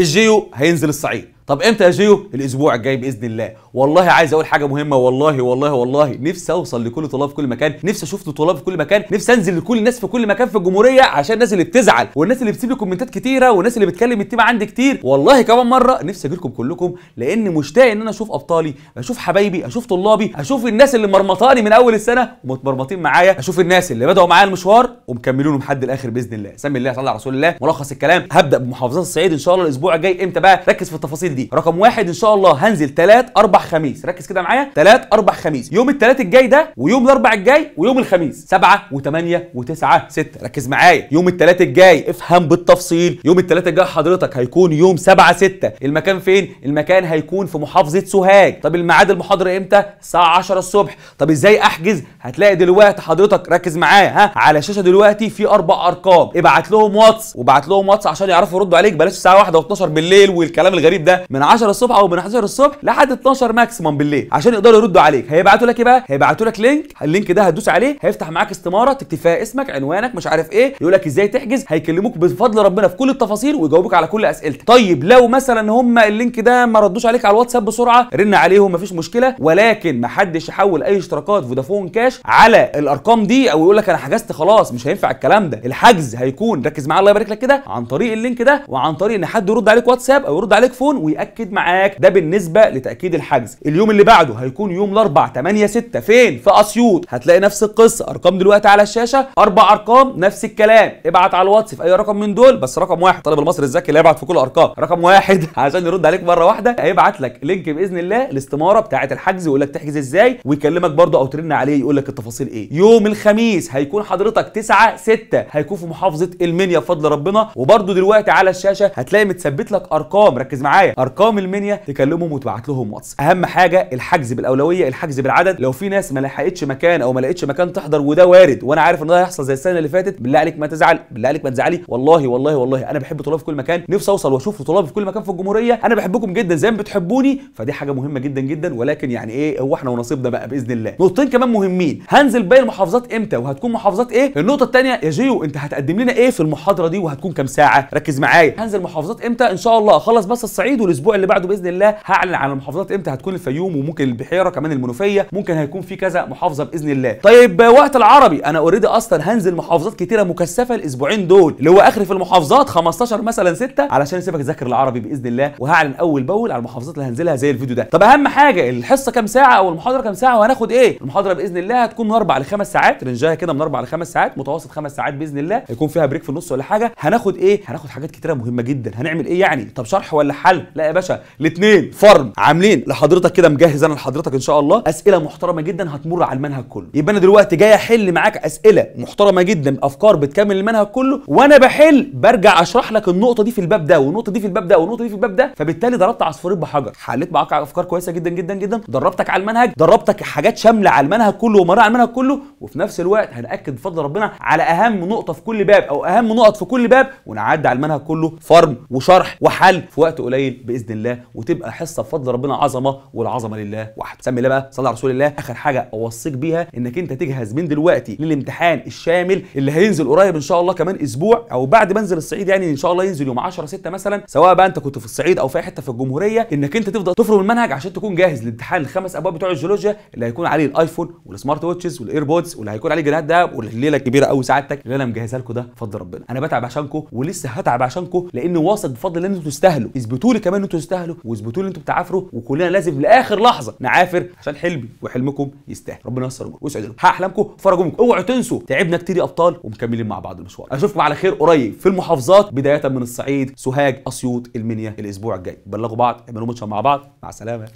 الجيو هينزل الصعيد طب امتى يا جيو الاسبوع الجاي باذن الله والله عايز اقول حاجه مهمه والله والله والله نفسي اوصل لكل طلاب في كل مكان نفسي اشوف طلاب في كل مكان نفسي انزل لكل الناس في كل مكان في الجمهوريه عشان الناس اللي بتزعل والناس اللي بتسيب لي كومنتات كتيره والناس اللي بتكلم التيم عندي كتير والله كمان مره نفسي اجي لكم كلكم لان مشتاق ان انا اشوف ابطالي اشوف حبايبي اشوف طلابي اشوف الناس اللي مرمطاني من اول السنه ومتمرمطين معايا اشوف الناس اللي بداوا معايا المشوار ومكملينه لحد الاخر باذن الله سمي الله صلى على رسول الله ملخص الكلام هبدا بمحافظات الصعيد ان شاء الله الاسبوع الجاي امتى بقى ركز في التفاصيل دي رقم واحد ان شاء الله هنزل ثلاث اربع خميس ركز كده معايا 3 4 خميس يوم الثلاث الجاي ده ويوم الاربع الجاي ويوم الخميس 7 و8 و9 6 ركز معايا يوم الثلاث الجاي افهم بالتفصيل يوم الثلاث الجاي حضرتك هيكون يوم 7 6 المكان فين المكان هيكون في محافظه سوهاج طب الميعاد المحاضره امتى الساعه 10 الصبح طب ازاي احجز هتلاقي دلوقتي حضرتك ركز معايا ها على الشاشه دلوقتي في اربع ارقام ابعت لهم واتس وابعت لهم واتس عشان يعرفوا يردوا عليك بلاش الساعه 1 و12 بالليل والكلام الغريب ده من 10 الصبح او من 11 الصبح لحد 12 دولار ماكسيمم بالليل عشان يقدروا يردوا عليك هيبعتوا لك ايه بقى هيبعتوا لك لينك اللينك ده هتدوس عليه هيفتح معاك استماره تكتب فيها اسمك عنوانك مش عارف ايه يقول لك ازاي تحجز هيكلموك بفضل ربنا في كل التفاصيل ويجاوبوك على كل اسئلتك طيب لو مثلا هم اللينك ده ما ردوش عليك على الواتساب بسرعه رن عليهم مفيش مشكله ولكن ما حدش يحول اي اشتراكات فودافون كاش على الارقام دي او يقول لك انا حجزت خلاص مش هينفع الكلام ده الحجز هيكون ركز معايا الله يبارك لك كده عن طريق اللينك ده وعن طريق ان حد يرد عليك واتساب او يرد عليك فون وياكد معاك ده بالنسبه لتاكيد الحجز 5 اليوم اللي بعده هيكون يوم الاربع 8 6 فين في اسيوط هتلاقي نفس القصه ارقام دلوقتي على الشاشه اربع ارقام نفس الكلام ابعت على الواتس في اي رقم من دول بس رقم واحد الطالب المصري الذكي اللي هيبعت في كل الارقام رقم واحد عشان يرد عليك مره واحده هيبعت لك لينك باذن الله الاستماره بتاعه الحجز ويقول لك تحجز ازاي ويكلمك برده او ترن عليه يقول لك التفاصيل ايه يوم الخميس هيكون حضرتك 9 6 هيكون في محافظه المنيا بفضل ربنا وبرده دلوقتي على الشاشه هتلاقي متثبت لك ارقام ركز معايا ارقام المنيا تكلمهم وتبعت لهم واتس اهم حاجه الحجز بالاولويه الحجز بالعدد لو في ناس ما لحقتش مكان او ما لقتش مكان تحضر وده وارد وانا عارف ان ده هيحصل زي السنه اللي فاتت بالله عليك ما تزعل بالله عليك ما تزعلي والله والله والله انا بحب طلاب في كل مكان نفسي اوصل واشوف طلاب في كل مكان في الجمهوريه انا بحبكم جدا زي ما بتحبوني فدي حاجه مهمه جدا جدا ولكن يعني ايه هو احنا ونصيبنا بقى باذن الله نقطتين كمان مهمين هنزل باقي المحافظات امتى وهتكون محافظات ايه النقطه الثانيه يا جيو انت هتقدم لنا ايه في المحاضره دي وهتكون كام ساعه ركز معايا هنزل محافظات امتى ان شاء الله اخلص بس الصعيد والاسبوع اللي بعده باذن الله هعلن على المحافظات امتى هتكون هتكون الفيوم وممكن البحيره كمان المنوفيه ممكن هيكون في كذا محافظه باذن الله طيب وقت العربي انا اوريدي اصلا هنزل محافظات كتيره مكثفه الاسبوعين دول اللي هو اخر في المحافظات 15 مثلا 6 علشان اسيبك تذاكر العربي باذن الله وهعلن اول باول على المحافظات اللي هنزلها زي الفيديو ده طب اهم حاجه الحصه كام ساعه او المحاضره كام ساعه وهناخد ايه المحاضره باذن الله هتكون من 4 ل 5 ساعات رنجها كده من 4 ل 5 ساعات متوسط 5 ساعات باذن الله هيكون فيها بريك في النص ولا حاجه هناخد ايه هناخد حاجات كتيره مهمه جدا هنعمل ايه يعني طب شرح ولا حل لا يا باشا الاثنين فرم عاملين لحضرتك حضرتك كده مجهز انا لحضرتك ان شاء الله اسئله محترمه جدا هتمر على المنهج كله يبقى انا دلوقتي جاي احل معاك اسئله محترمه جدا افكار بتكمل المنهج كله وانا بحل برجع اشرح لك النقطه دي في الباب ده والنقطه دي في الباب ده والنقطه دي في الباب ده فبالتالي ضربت عصفورين بحجر حليت معاك افكار كويسه جدا جدا جدا دربتك على المنهج دربتك حاجات شامله على المنهج كله ومراجع على المنهج كله وفي نفس الوقت هناكد بفضل ربنا على اهم نقطه في كل باب او اهم نقط في كل باب ونعدي على المنهج كله فرم وشرح وحل في وقت قليل باذن الله وتبقى حصه بفضل ربنا عظمه الله والعظمه لله وحده سمي الله بقى صلى على رسول الله اخر حاجه اوصيك بيها انك انت تجهز من دلوقتي للامتحان الشامل اللي هينزل قريب ان شاء الله كمان اسبوع او بعد ما انزل الصعيد يعني ان شاء الله ينزل يوم 10 6 مثلا سواء بقى انت كنت في الصعيد او في اي حته في الجمهوريه انك انت تفضل تفرم المنهج عشان تكون جاهز لامتحان الخمس ابواب بتوع الجيولوجيا اللي هيكون عليه الايفون والسمارت ووتشز والايربودز واللي هيكون عليه جنيهات دهب والليله الكبيره قوي سعادتك اللي انا مجهزها لكم ده بفضل ربنا انا بتعب عشانكم ولسه هتعب عشانكم لان واثق بفضل ان انتوا تستاهلوا اثبتوا لي كمان ان انتوا تستاهلوا واثبتوا لي ان انتوا بتعافروا وكلنا نحتسب لاخر لحظه نعافر عشان حلمي وحلمكم يستاهل ربنا ييسر اموركم ويسعد لكم احلامكم فرج امكم اوعوا تنسوا تعبنا كتير يا ابطال ومكملين مع بعض المشوار اشوفكم على خير قريب في المحافظات بدايه من الصعيد سوهاج اسيوط المنيا الاسبوع الجاي بلغوا بعض اعملوا ماتش مع بعض مع السلامه